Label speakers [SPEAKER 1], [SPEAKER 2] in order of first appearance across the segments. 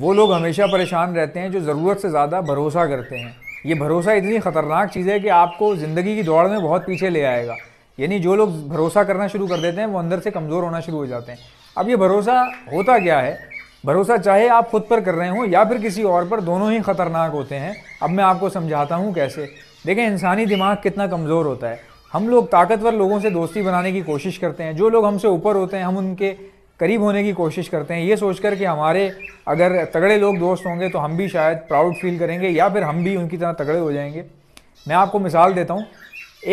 [SPEAKER 1] वो लोग हमेशा परेशान रहते हैं जो ज़रूरत से ज़्यादा भरोसा करते हैं ये भरोसा इतनी ख़तरनाक चीज़ है कि आपको ज़िंदगी की दौड़ में बहुत पीछे ले आएगा यानी जो लोग भरोसा करना शुरू कर देते हैं वो अंदर से कमज़ोर होना शुरू हो जाते हैं अब ये भरोसा होता क्या है भरोसा चाहे आप खुद पर कर रहे हों या फिर किसी और पर दोनों ही ख़तरनाक होते हैं अब मैं आपको समझाता हूँ कैसे देखें इंसानी दिमाग कितना कमज़ोर होता है हम लोग ताकतवर लोगों से दोस्ती बनाने की कोशिश करते हैं जो लोग हमसे ऊपर होते हैं हम उनके करीब होने की कोशिश करते हैं ये सोचकर कि हमारे अगर तगड़े लोग दोस्त होंगे तो हम भी शायद प्राउड फील करेंगे या फिर हम भी उनकी तरह तगड़े हो जाएंगे मैं आपको मिसाल देता हूँ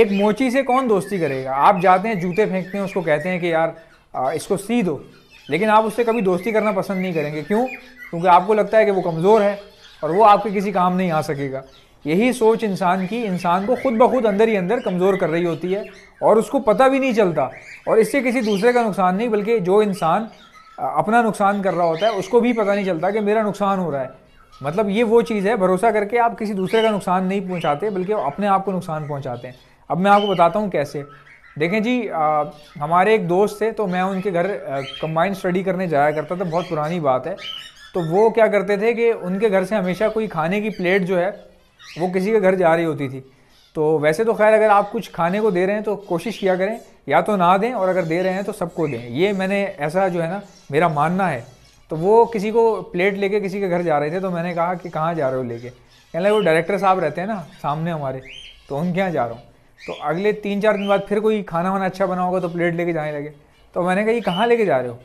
[SPEAKER 1] एक मोची से कौन दोस्ती करेगा आप जाते हैं जूते फेंकते हैं उसको कहते हैं कि यार आ, इसको सी दो लेकिन आप उससे कभी दोस्ती करना पसंद नहीं करेंगे क्यों क्योंकि आपको लगता है कि वो कमज़ोर है और वो आपके किसी काम नहीं आ सकेगा यही सोच इंसान की इंसान को खुद ब खुद अंदर ही अंदर कमज़ोर कर रही होती है और उसको पता भी नहीं चलता और इससे किसी दूसरे का नुकसान नहीं बल्कि जो इंसान अपना नुकसान कर रहा होता है उसको भी पता नहीं चलता कि मेरा नुकसान हो रहा है मतलब ये वो चीज़ है भरोसा करके आप किसी दूसरे का नुकसान नहीं पहुँचाते बल्कि अपने आप को नुकसान पहुँचाते हैं अब मैं आपको बताता हूँ कैसे देखें जी आ, हमारे एक दोस्त थे तो मैं उनके घर कंबाइंड स्टडी करने जाया करता था बहुत पुरानी बात है तो वो क्या करते थे कि उनके घर से हमेशा कोई खाने की प्लेट जो है वो किसी के घर जा रही होती थी तो वैसे तो खैर अगर आप कुछ खाने को दे रहे हैं तो कोशिश किया करें या तो ना दें और अगर दे रहे हैं तो सबको दें ये मैंने ऐसा जो है ना मेरा मानना है तो वो किसी को प्लेट लेके किसी के घर जा रहे थे तो मैंने कहा कि कहाँ जा रहे हो लेके कहना वो डायरेक्टर साहब रहते हैं ना सामने हमारे तो उनके यहाँ जा रहा हूँ तो अगले तीन चार दिन बाद फिर कोई खाना वाना अच्छा बना होगा तो प्लेट लेके जाने लगे तो मैंने कहा ये कहाँ लेके जा रहे हो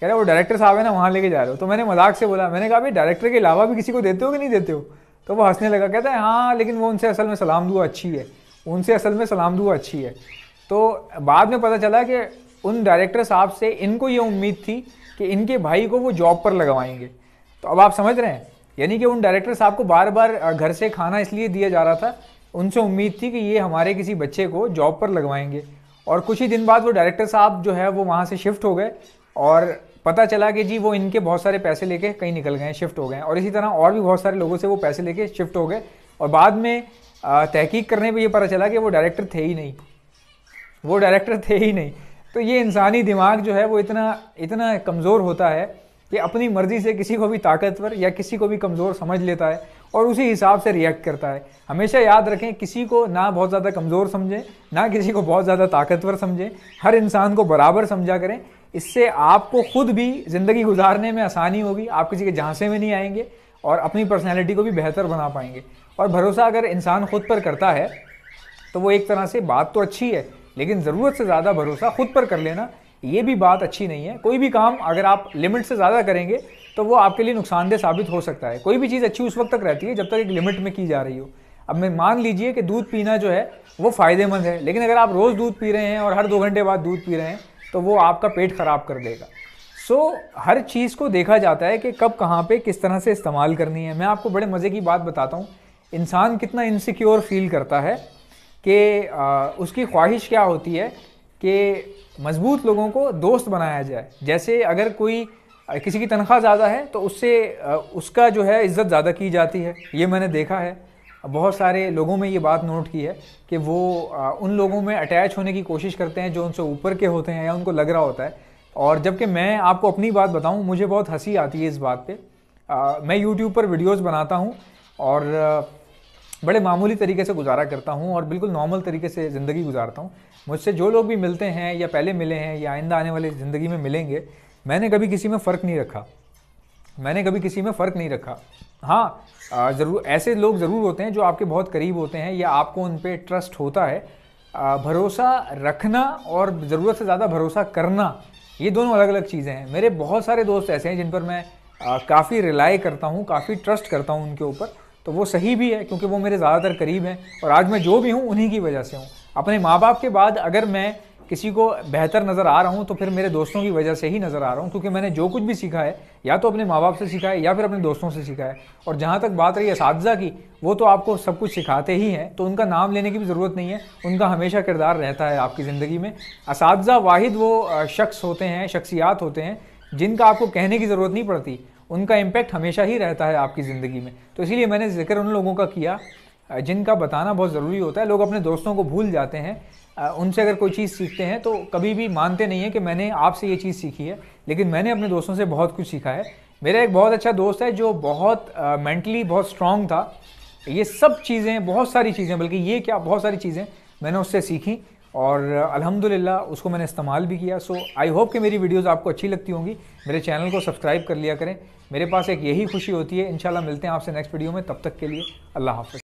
[SPEAKER 1] कह रहे वो डायरेक्टर साहब है ना वहाँ लेके जा रहे हो तो मैंने मजाक से बोला मैंने कहा भाई डायरेक्टर के अलावा भी किसी को देते हो कि नहीं देते हो तो वो हंसने लगा कहता है हाँ लेकिन वो उनसे असल में सलाम दुआ अच्छी है उनसे असल में सलाम दुआ अच्छी है तो बाद में पता चला कि उन डायरेक्टर साहब से इनको ये उम्मीद थी कि इनके भाई को वो जॉब पर लगवाएंगे तो अब आप समझ रहे हैं यानी कि उन डायरेक्टर साहब को बार बार घर से खाना इसलिए दिया जा रहा था उनसे उम्मीद थी कि ये हमारे किसी बच्चे को जॉब पर लगवाएंगे और कुछ ही दिन बाद वो डायरेक्टर साहब जो है वो वहाँ से शिफ्ट हो गए और पता चला कि जी वो इनके बहुत सारे पैसे लेके कहीं निकल गए शिफ्ट हो गए और इसी तरह और भी बहुत सारे लोगों से वो पैसे लेके शिफ्ट हो गए और बाद में तहकीक करने पर यह पता चला कि वो डायरेक्टर थे ही नहीं वो डायरेक्टर थे ही नहीं तो ये इंसानी दिमाग जो है वो इतना इतना कमज़ोर होता है कि अपनी मर्ज़ी से किसी को भी ताकतवर या किसी को भी कमज़ोर समझ लेता है और उसी हिसाब से रिएक्ट करता है हमेशा याद रखें किसी को ना बहुत ज़्यादा कमज़ोर समझें ना किसी को बहुत ज़्यादा ताकतवर समझें हर इंसान को बराबर समझा करें इससे आपको खुद भी ज़िंदगी गुजारने में आसानी होगी आप किसी के झांसे में नहीं आएंगे और अपनी पर्सनैलिटी को भी बेहतर बना पाएंगे और भरोसा अगर इंसान खुद पर करता है तो वो एक तरह से बात तो अच्छी है लेकिन ज़रूरत से ज़्यादा भरोसा खुद पर कर लेना ये भी बात अच्छी नहीं है कोई भी काम अगर आप लिमिट से ज़्यादा करेंगे तो वो आपके लिए नुकसानदेह साबित हो सकता है कोई भी चीज़ अच्छी उस वक्त तक रहती है जब तक एक लिमिट में की जा रही हो अब मैं मान लीजिए कि दूध पीना जो है वो फ़ायदेमंद है लेकिन अगर आप रोज़ दूध पी रहे हैं और हर दो घंटे बाद दूध पी रहे हैं तो वो आपका पेट ख़राब कर देगा सो so, हर चीज़ को देखा जाता है कि कब कहाँ पे किस तरह से इस्तेमाल करनी है मैं आपको बड़े मज़े की बात बताता हूँ इंसान कितना इनसिक्योर फील करता है कि उसकी ख्वाहिश क्या होती है कि मज़बूत लोगों को दोस्त बनाया जाए जैसे अगर कोई किसी की तनख्वाह ज़्यादा है तो उससे उसका जो है इज़्ज़त ज़्यादा की जाती है ये मैंने देखा है बहुत सारे लोगों में ये बात नोट की है कि वो उन लोगों में अटैच होने की कोशिश करते हैं जो उनसे ऊपर के होते हैं या उनको लग रहा होता है और जबकि मैं आपको अपनी बात बताऊं मुझे बहुत हंसी आती है इस बात पे आ, मैं यूट्यूब पर वीडियोस बनाता हूं और बड़े मामूली तरीके से गुजारा करता हूं और बिल्कुल नॉर्मल तरीके से ज़िंदगी गुजारता हूं मुझसे जो लोग भी मिलते हैं या पहले मिले हैं या आइंदा आने वाली ज़िंदगी में मिलेंगे मैंने कभी किसी में फ़र्क नहीं रखा मैंने कभी किसी में फ़र्क नहीं रखा हाँ ज़रूर ऐसे लोग ज़रूर होते हैं जो आपके बहुत करीब होते हैं या आपको उन पर ट्रस्ट होता है भरोसा रखना और ज़रूरत से ज़्यादा भरोसा करना ये दोनों अलग अलग चीज़ें हैं मेरे बहुत सारे दोस्त ऐसे हैं जिन पर मैं काफ़ी रिलाई करता हूँ काफ़ी ट्रस्ट करता हूँ उनके ऊपर तो वो सही भी है क्योंकि वो मेरे ज़्यादातर करीब हैं और आज मैं जो भी हूँ उन्हीं की वजह से हूँ अपने माँ बाप के बाद अगर मैं किसी को बेहतर नज़र आ रहा हूँ तो फिर मेरे दोस्तों की वजह से ही नज़र आ रहा हूँ क्योंकि मैंने जो कुछ भी सीखा है या तो अपने माँ बाप से सीखा है या फिर अपने दोस्तों से सीखा है और जहाँ तक बात रही इस की वो तो आपको सब कुछ सिखाते ही हैं तो उनका नाम लेने की भी ज़रूरत नहीं है उनका हमेशा किरदार रहता है आपकी ज़िंदगी में इस वाहिद वो शख्स होते हैं शख्सियात होते हैं जिनका आपको कहने की ज़रूरत नहीं पड़ती उनका इम्पैक्ट हमेशा ही रहता है आपकी ज़िंदगी में तो इसीलिए मैंने जिक्र उन लोगों का किया जिनका बताना बहुत ज़रूरी होता है लोग अपने दोस्तों को भूल जाते हैं उनसे अगर कोई चीज़ सीखते हैं तो कभी भी मानते नहीं हैं कि मैंने आपसे ये चीज़ सीखी है लेकिन मैंने अपने दोस्तों से बहुत कुछ सीखा है मेरा एक बहुत अच्छा दोस्त है जो बहुत मेंटली बहुत स्ट्रांग था ये सब चीज़ें बहुत सारी चीज़ें बल्कि ये क्या बहुत सारी चीज़ें मैंने उससे सीखी और अल्हम्दुलिल्लाह उसको मैंने इस्तेमाल भी किया सो आई होप कि मेरी वीडियोस आपको अच्छी लगती होंगी मेरे चैनल को सब्सक्राइब कर लिया करें मेरे पास एक यही खुशी होती है इंशाल्लाह मिलते हैं आपसे नेक्स्ट वीडियो में तब तक के लिए अल्लाह हाफ़